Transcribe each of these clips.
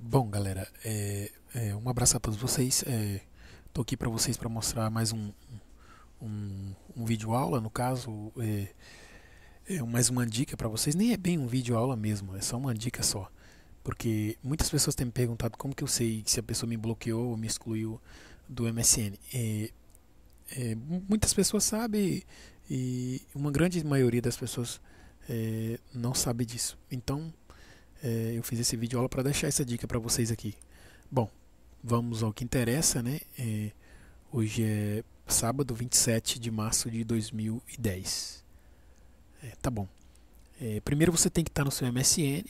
Bom, galera, é, é, um abraço a todos vocês. Estou é, aqui para vocês para mostrar mais um, um, um vídeo aula, no caso, é, é mais uma dica para vocês. Nem é bem um vídeo aula mesmo, é só uma dica só. Porque muitas pessoas têm me perguntado como que eu sei se a pessoa me bloqueou ou me excluiu do MSN. muitas pessoas sabem e uma grande maioria das pessoas não sabe disso. Então, é, eu fiz esse vídeo aula para deixar essa dica para vocês aqui. Bom, vamos ao que interessa, né? É, hoje é sábado 27 de março de 2010. É, tá bom. É, primeiro você tem que estar no seu MSN.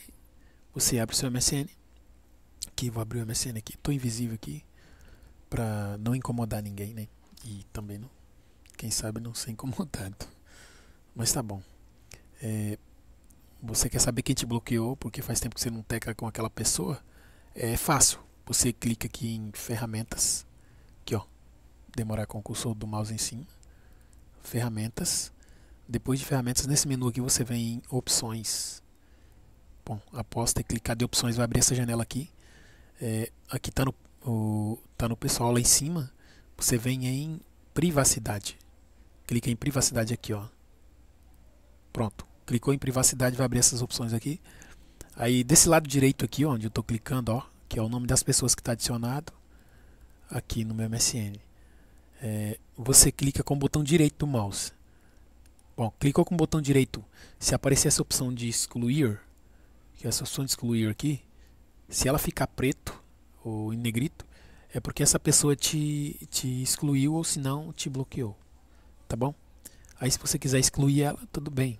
Você abre o seu MSN. Aqui, vou abrir o MSN aqui. Estou invisível aqui. para não incomodar ninguém, né? E também não. Quem sabe não ser incomodado. Mas tá bom. É, você quer saber quem te bloqueou, porque faz tempo que você não tecla com aquela pessoa, é fácil. Você clica aqui em ferramentas, aqui ó, demorar com o cursor do mouse em cima, ferramentas. Depois de ferramentas, nesse menu aqui você vem em opções. Bom, após ter clicado em opções, vai abrir essa janela aqui. É, aqui está no, tá no pessoal lá em cima. Você vem em privacidade. Clica em privacidade aqui, ó. Pronto. Clicou em privacidade, vai abrir essas opções aqui. Aí desse lado direito aqui, onde eu estou clicando, ó, que é o nome das pessoas que está adicionado aqui no meu MSN. É, você clica com o botão direito do mouse. Bom, clicou com o botão direito, se aparecer essa opção de excluir, que é essa opção de excluir aqui, se ela ficar preto ou em negrito, é porque essa pessoa te, te excluiu ou se não te bloqueou, tá bom? Aí se você quiser excluir ela, tudo bem.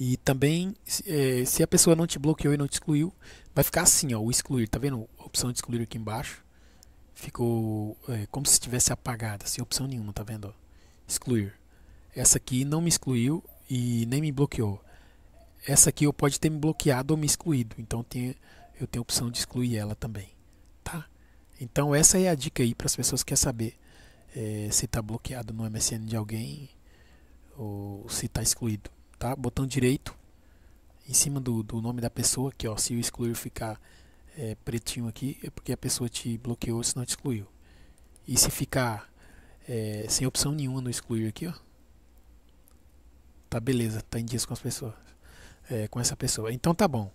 E também, é, se a pessoa não te bloqueou e não te excluiu, vai ficar assim, ó, o excluir, tá vendo? A opção de excluir aqui embaixo ficou é, como se estivesse apagada, sem opção nenhuma, tá vendo? excluir. Essa aqui não me excluiu e nem me bloqueou. Essa aqui eu pode ter me bloqueado ou me excluído, então tenho eu tenho a opção de excluir ela também, tá? Então essa é a dica aí para as pessoas que querem saber é, se está bloqueado no MSN de alguém ou se está excluído tá? Botão direito em cima do, do nome da pessoa, que ó, se o excluir ficar é, pretinho aqui, é porque a pessoa te bloqueou, se não te excluiu. E se ficar é, sem opção nenhuma no excluir aqui, ó, tá beleza, tá em dias com as pessoas, é, com essa pessoa. Então tá bom.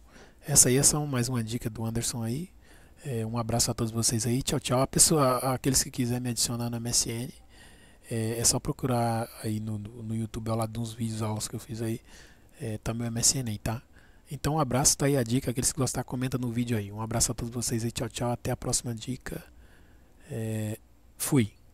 Essa aí é só mais uma dica do Anderson aí. É, um abraço a todos vocês aí. Tchau, tchau. A pessoa, aqueles que quiserem me adicionar na MSN, é, é só procurar aí no, no YouTube ao lado de uns vídeos aulas que eu fiz aí. É, tá meu MSN, aí tá? Então um abraço, tá aí a dica. Aqueles que gostar, comenta no vídeo aí. Um abraço a todos vocês e tchau, tchau. Até a próxima dica. É, fui.